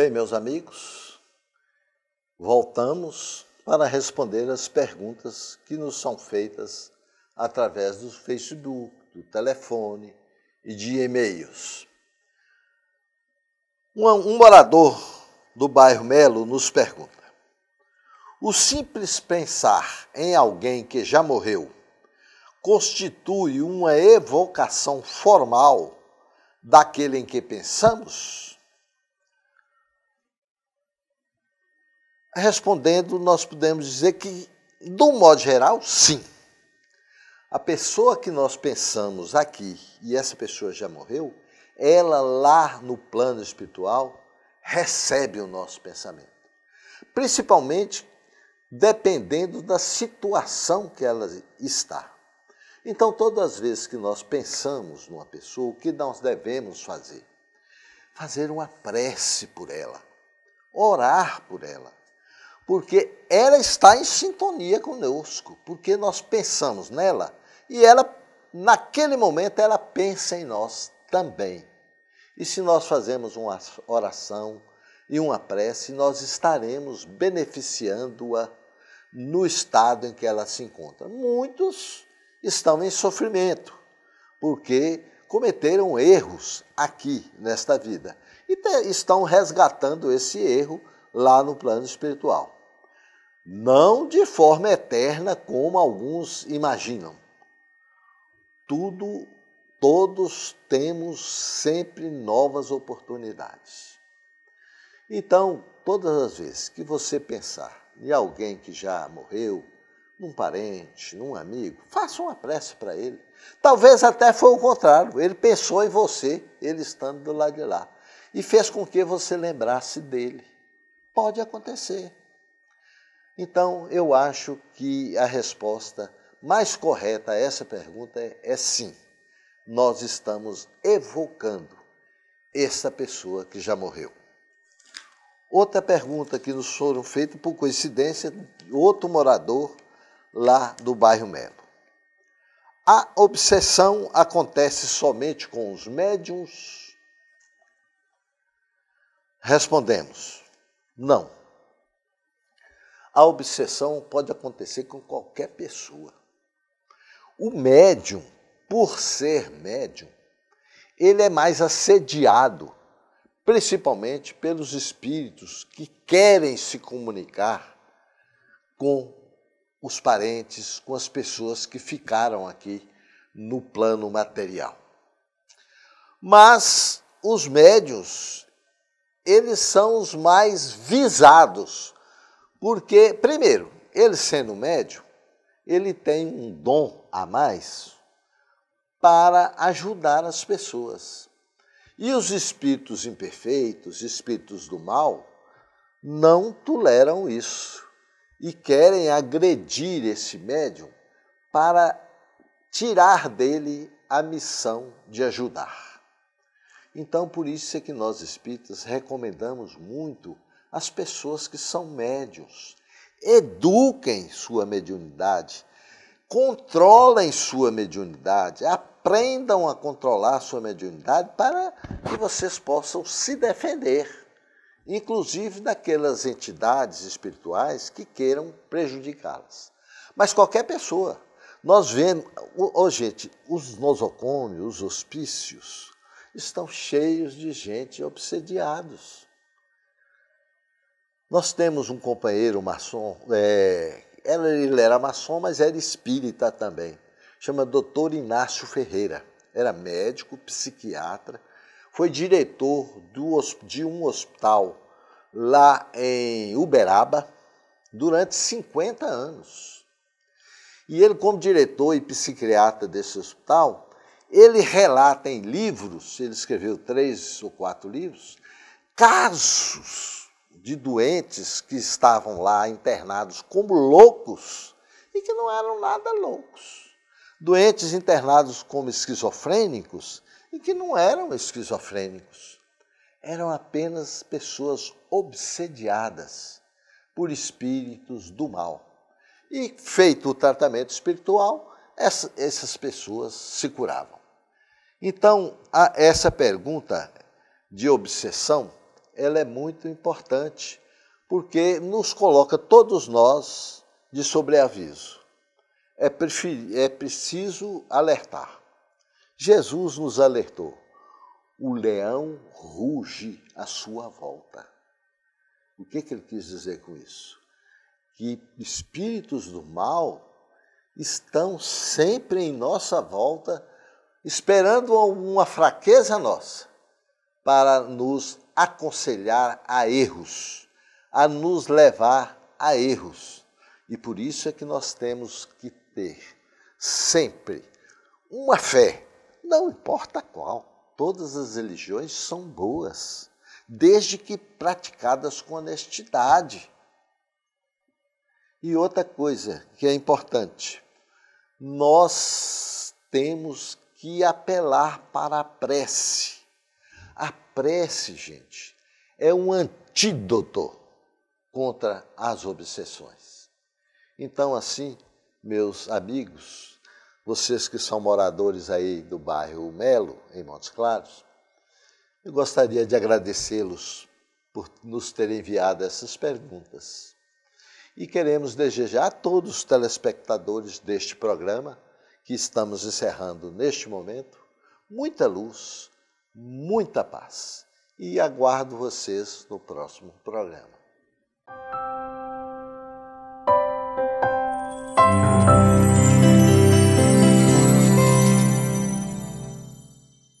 Bem, meus amigos, voltamos para responder as perguntas que nos são feitas através do Facebook, do telefone e de e-mails. Um, morador do bairro Melo nos pergunta: o simples pensar em alguém que já morreu constitui uma evocação formal daquele em que pensamos? Respondendo, nós podemos dizer que, de um modo geral, sim. A pessoa que nós pensamos aqui, e essa pessoa já morreu, ela lá no plano espiritual recebe o nosso pensamento. Principalmente dependendo da situação que ela está. Então, todas as vezes que nós pensamos numa pessoa, o que nós devemos fazer? Fazer uma prece por ela, orar por ela, porque ela está em sintonia conosco, porque nós pensamos nela e ela, naquele momento, ela pensa em nós também. E se nós fazemos uma oração e uma prece, nós estaremos beneficiando-a no estado em que ela se encontra. Muitos estão em sofrimento, porque cometeram erros aqui nesta vida e estão resgatando esse erro lá no plano espiritual não de forma eterna como alguns imaginam. Tudo, todos temos sempre novas oportunidades. Então, todas as vezes que você pensar em alguém que já morreu, num parente, num amigo, faça uma prece para ele. Talvez até foi o contrário, ele pensou em você, ele estando do lado de lá, e fez com que você lembrasse dele. Pode acontecer. Então, eu acho que a resposta mais correta a essa pergunta é, é sim. Nós estamos evocando essa pessoa que já morreu. Outra pergunta que nos foram feitas por coincidência, outro morador lá do bairro Melo. A obsessão acontece somente com os médiums? Respondemos: não. A obsessão pode acontecer com qualquer pessoa. O médium, por ser médium, ele é mais assediado, principalmente pelos espíritos que querem se comunicar com os parentes, com as pessoas que ficaram aqui no plano material. Mas os médiums, eles são os mais visados porque, primeiro, ele sendo médium, ele tem um dom a mais para ajudar as pessoas. E os espíritos imperfeitos, espíritos do mal, não toleram isso e querem agredir esse médium para tirar dele a missão de ajudar. Então, por isso é que nós espíritas recomendamos muito as pessoas que são médios Eduquem sua mediunidade, controlem sua mediunidade, aprendam a controlar sua mediunidade para que vocês possam se defender, inclusive daquelas entidades espirituais que queiram prejudicá-las. Mas qualquer pessoa, nós vemos, oh, gente, os nosocômios, os hospícios, estão cheios de gente obsediados nós temos um companheiro maçom, é, ele era maçom, mas era espírita também, chama Dr. Inácio Ferreira. Era médico, psiquiatra, foi diretor do, de um hospital lá em Uberaba durante 50 anos. E ele, como diretor e psiquiatra desse hospital, ele relata em livros, ele escreveu três ou quatro livros, casos de doentes que estavam lá internados como loucos e que não eram nada loucos. Doentes internados como esquizofrênicos e que não eram esquizofrênicos. Eram apenas pessoas obsediadas por espíritos do mal. E feito o tratamento espiritual, essa, essas pessoas se curavam. Então, essa pergunta de obsessão ela é muito importante, porque nos coloca todos nós de sobreaviso. É, é preciso alertar. Jesus nos alertou. O leão ruge à sua volta. O que, que ele quis dizer com isso? Que espíritos do mal estão sempre em nossa volta, esperando uma fraqueza nossa para nos aconselhar a erros, a nos levar a erros. E por isso é que nós temos que ter sempre uma fé, não importa qual, todas as religiões são boas, desde que praticadas com honestidade. E outra coisa que é importante, nós temos que apelar para a prece prece, gente, é um antídoto contra as obsessões. Então, assim, meus amigos, vocês que são moradores aí do bairro Melo, em Montes Claros, eu gostaria de agradecê-los por nos terem enviado essas perguntas. E queremos desejar a todos os telespectadores deste programa, que estamos encerrando neste momento, muita luz, muita paz e aguardo vocês no próximo programa.